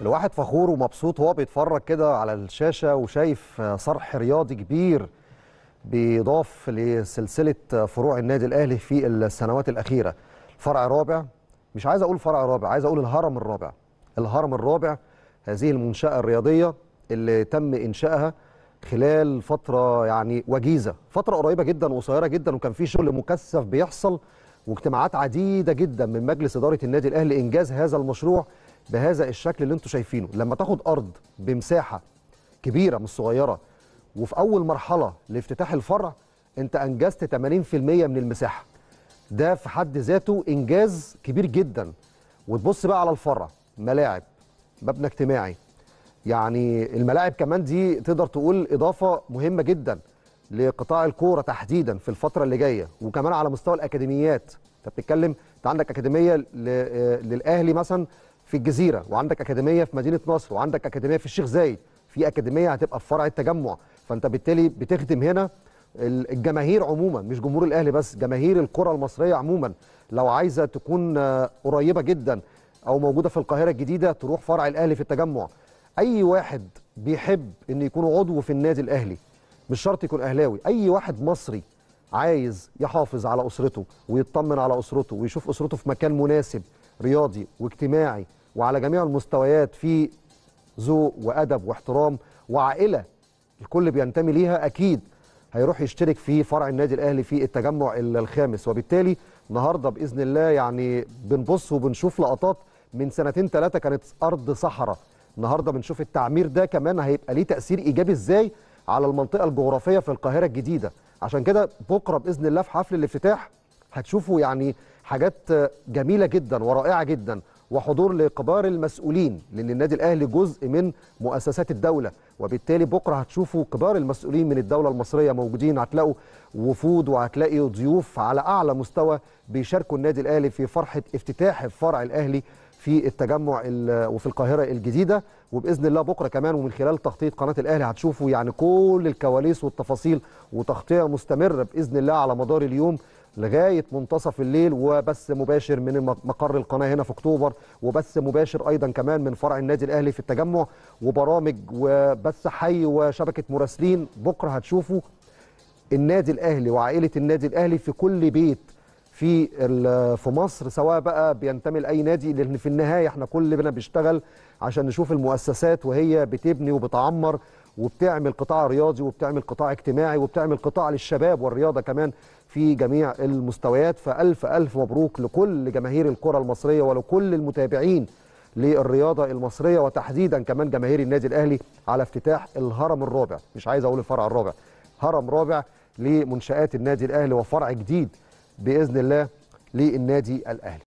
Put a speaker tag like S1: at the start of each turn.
S1: الواحد فخور ومبسوط وهو بيتفرج كده على الشاشه وشايف صرح رياضي كبير بيضاف لسلسله فروع النادي الاهلي في السنوات الاخيره فرع رابع مش عايز اقول فرع رابع عايز اقول الهرم الرابع الهرم الرابع هذه المنشاه الرياضيه اللي تم انشائها خلال فتره يعني وجيزه فتره قريبه جدا وقصيره جدا وكان في شغل مكثف بيحصل واجتماعات عديده جدا من مجلس اداره النادي الاهلي انجاز هذا المشروع بهذا الشكل اللي انتم شايفينه لما تاخد ارض بمساحه كبيره مش صغيره وفي اول مرحله لافتتاح الفرع انت انجزت 80% من المساحه ده في حد ذاته انجاز كبير جدا وتبص بقى على الفرع ملاعب مبنى اجتماعي يعني الملاعب كمان دي تقدر تقول اضافه مهمه جدا لقطاع الكوره تحديدا في الفتره اللي جايه وكمان على مستوى الاكاديميات انت بتتكلم انت عندك اكاديميه آه، للاهلي مثلا في الجزيره وعندك اكاديميه في مدينه نصر وعندك اكاديميه في الشيخ زايد في اكاديميه هتبقى في فرع التجمع فانت بالتالي بتخدم هنا الجماهير عموما مش جمهور الاهلي بس جماهير الكره المصريه عموما لو عايزه تكون آه، قريبه جدا او موجوده في القاهره الجديده تروح فرع الاهلي في التجمع اي واحد بيحب ان يكون عضو في النادي الاهلي مش شرط يكون اهلاوي اي واحد مصري عايز يحافظ على اسرته ويطمن على اسرته ويشوف اسرته في مكان مناسب رياضي واجتماعي وعلى جميع المستويات في ذوق وادب واحترام وعائله الكل بينتمي ليها اكيد هيروح يشترك في فرع النادي الاهلي في التجمع الخامس وبالتالي النهارده باذن الله يعني بنبص وبنشوف لقطات من سنتين ثلاثه كانت ارض صحراء النهارده بنشوف التعمير ده كمان هيبقى ليه تاثير ايجابي ازاي على المنطقه الجغرافيه في القاهره الجديده عشان كده بكره باذن الله في حفل الافتتاح هتشوفوا يعني حاجات جميله جدا ورائعه جدا وحضور لكبار المسؤولين لان النادي الاهلي جزء من مؤسسات الدوله وبالتالي بكره هتشوفوا كبار المسؤولين من الدوله المصريه موجودين هتلاقوا وفود وهتلاقي ضيوف على اعلى مستوى بيشاركوا النادي الاهلي في فرحه افتتاح الفرع الاهلي في التجمع وفي القاهره الجديده وباذن الله بكره كمان ومن خلال تغطيه قناه الاهلي هتشوفوا يعني كل الكواليس والتفاصيل وتغطيه مستمره باذن الله على مدار اليوم لغايه منتصف الليل وبث مباشر من مقر القناه هنا في اكتوبر وبث مباشر ايضا كمان من فرع النادي الاهلي في التجمع وبرامج وبث حي وشبكه مراسلين بكره هتشوفوا النادي الاهلي وعائله النادي الاهلي في كل بيت في في مصر سواء بقى بينتمي لاي نادي لان في النهايه احنا كلنا بنشتغل عشان نشوف المؤسسات وهي بتبني وبتعمر وبتعمل قطاع رياضي وبتعمل قطاع اجتماعي وبتعمل قطاع للشباب والرياضه كمان في جميع المستويات فالف الف مبروك لكل جماهير الكره المصريه ولكل المتابعين للرياضه المصريه وتحديدا كمان جماهير النادي الاهلي على افتتاح الهرم الرابع مش عايز اقول الفرع الرابع هرم رابع لمنشات النادي الاهلي وفرع جديد باذن الله للنادي الاهلي